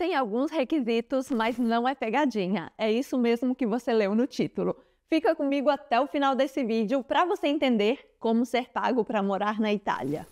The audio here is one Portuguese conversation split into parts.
Tem alguns requisitos, mas não é pegadinha. É isso mesmo que você leu no título. Fica comigo até o final desse vídeo para você entender como ser pago para morar na Itália.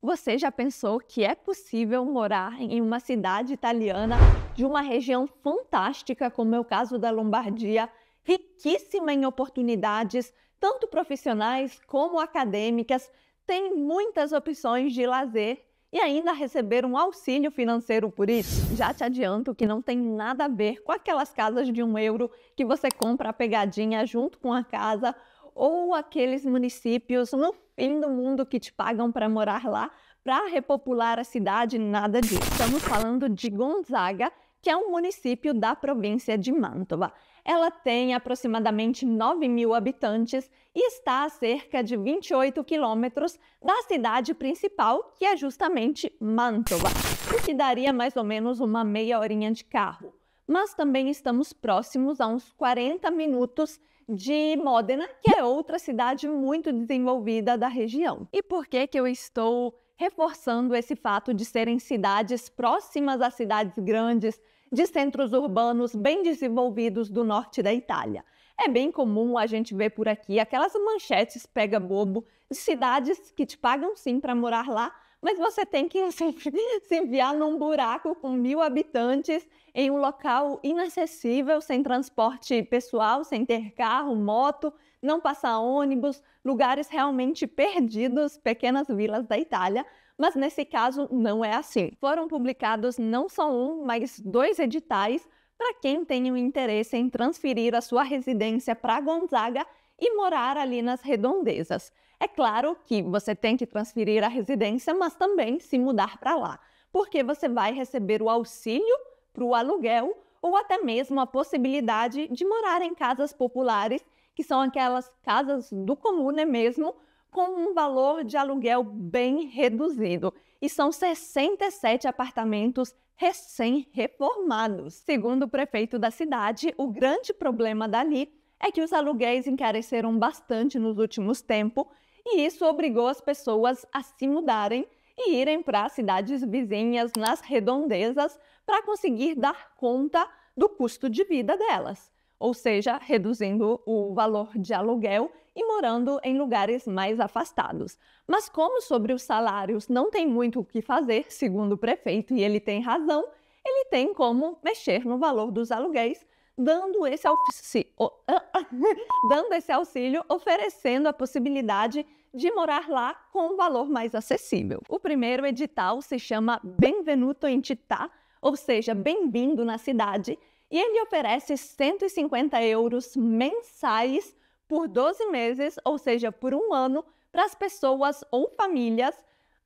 Você já pensou que é possível morar em uma cidade italiana de uma região fantástica, como é o caso da Lombardia, riquíssima em oportunidades, tanto profissionais como acadêmicas, tem muitas opções de lazer e ainda receber um auxílio financeiro por isso. Já te adianto que não tem nada a ver com aquelas casas de um euro que você compra a pegadinha junto com a casa ou aqueles municípios no fim do mundo que te pagam para morar lá para repopular a cidade, nada disso. Estamos falando de Gonzaga, que é um município da província de Mantova. Ela tem aproximadamente 9 mil habitantes e está a cerca de 28 quilômetros da cidade principal, que é justamente Mantova, o que daria mais ou menos uma meia horinha de carro. Mas também estamos próximos a uns 40 minutos de Modena, que é outra cidade muito desenvolvida da região. E por que que eu estou reforçando esse fato de serem cidades próximas a cidades grandes de centros urbanos bem desenvolvidos do norte da Itália. É bem comum a gente ver por aqui aquelas manchetes pega bobo de cidades que te pagam sim para morar lá, mas você tem que se, enviar num buraco com mil habitantes em um local inacessível, sem transporte pessoal, sem ter carro, moto, não passar ônibus, lugares realmente perdidos, pequenas vilas da Itália, mas nesse caso não é assim. Foram publicados não só um, mas dois editais para quem tem o um interesse em transferir a sua residência para Gonzaga e morar ali nas redondezas. É claro que você tem que transferir a residência, mas também se mudar para lá, porque você vai receber o auxílio para o aluguel ou até mesmo a possibilidade de morar em casas populares, que são aquelas casas do comune mesmo, com um valor de aluguel bem reduzido. E são 67 apartamentos recém-reformados. Segundo o prefeito da cidade, o grande problema dali é que os aluguéis encareceram bastante nos últimos tempos e isso obrigou as pessoas a se mudarem e irem para cidades vizinhas nas redondezas para conseguir dar conta do custo de vida delas, ou seja, reduzindo o valor de aluguel e morando em lugares mais afastados. Mas como sobre os salários não tem muito o que fazer, segundo o prefeito, e ele tem razão, ele tem como mexer no valor dos aluguéis, dando esse, auxílio, ah, dando esse auxílio oferecendo a possibilidade de morar lá com um valor mais acessível. O primeiro edital se chama Benvenuto em Titá, ou seja, bem-vindo na cidade, e ele oferece 150 euros mensais por 12 meses, ou seja, por um ano, para as pessoas ou famílias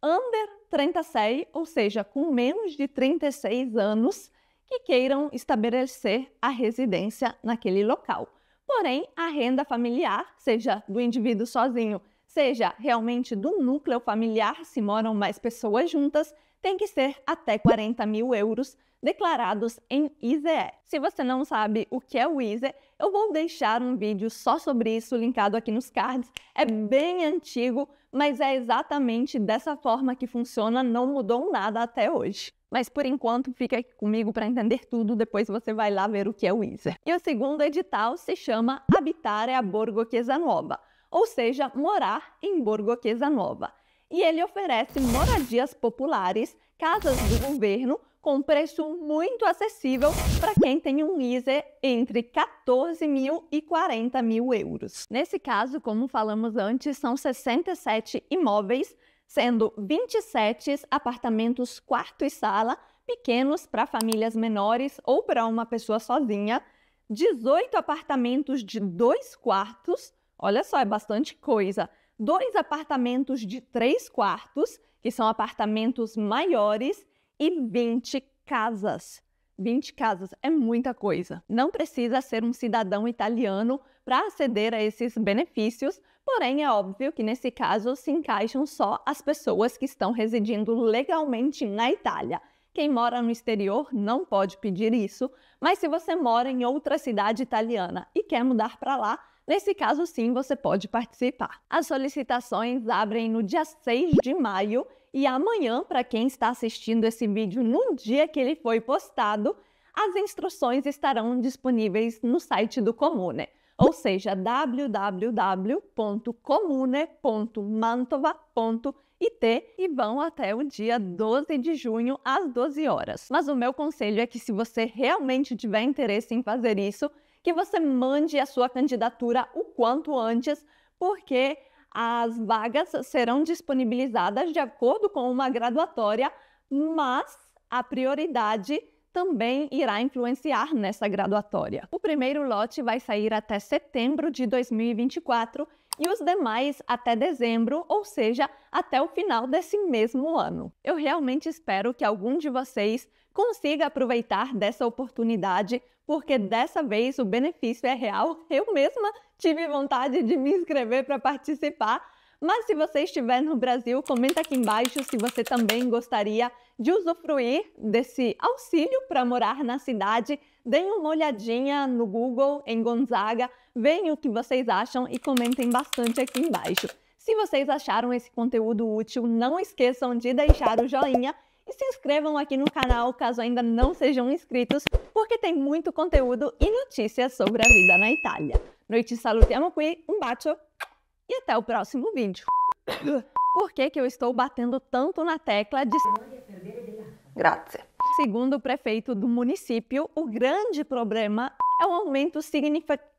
under 36, ou seja, com menos de 36 anos, que queiram estabelecer a residência naquele local. Porém, a renda familiar, seja do indivíduo sozinho, seja realmente do núcleo familiar, se moram mais pessoas juntas, tem que ser até 40 mil euros declarados em IZE. Se você não sabe o que é o IZE, eu vou deixar um vídeo só sobre isso linkado aqui nos cards. É bem antigo, mas é exatamente dessa forma que funciona, não mudou nada até hoje. Mas por enquanto, fica aqui comigo para entender tudo, depois você vai lá ver o que é o ISER. E o segundo edital se chama Habitare é a Borgo Nova, ou seja, morar em Borgo Nova. E ele oferece moradias populares, casas do governo com preço muito acessível para quem tem um ISE entre 14 mil e 40 mil euros. Nesse caso, como falamos antes, são 67 imóveis, sendo 27 apartamentos quarto e sala, pequenos para famílias menores ou para uma pessoa sozinha, 18 apartamentos de dois quartos, olha só, é bastante coisa, dois apartamentos de três quartos, que são apartamentos maiores, e 20 casas. 20 casas é muita coisa. Não precisa ser um cidadão italiano para aceder a esses benefícios, porém é óbvio que nesse caso se encaixam só as pessoas que estão residindo legalmente na Itália. Quem mora no exterior não pode pedir isso, mas se você mora em outra cidade italiana e quer mudar para lá, Nesse caso, sim, você pode participar. As solicitações abrem no dia 6 de maio e amanhã, para quem está assistindo esse vídeo no dia que ele foi postado, as instruções estarão disponíveis no site do Comune, ou seja, www.comune.mantova.it e vão até o dia 12 de junho às 12 horas. Mas o meu conselho é que se você realmente tiver interesse em fazer isso, que você mande a sua candidatura o quanto antes, porque as vagas serão disponibilizadas de acordo com uma graduatória, mas a prioridade também irá influenciar nessa graduatória. O primeiro lote vai sair até setembro de 2024 e os demais até dezembro, ou seja, até o final desse mesmo ano. Eu realmente espero que algum de vocês consiga aproveitar dessa oportunidade, porque dessa vez o benefício é real. Eu mesma tive vontade de me inscrever para participar. Mas se você estiver no Brasil, comenta aqui embaixo se você também gostaria de usufruir desse auxílio para morar na cidade. Deem uma olhadinha no Google, em Gonzaga, veem o que vocês acham e comentem bastante aqui embaixo. Se vocês acharam esse conteúdo útil, não esqueçam de deixar o joinha e se inscrevam aqui no canal caso ainda não sejam inscritos, porque tem muito conteúdo e notícias sobre a vida na Itália. Noite salutiamo qui, um bacio e até o próximo vídeo. Por que, que eu estou batendo tanto na tecla de... Grazie. Segundo o prefeito do município, o grande problema é o aumento significativo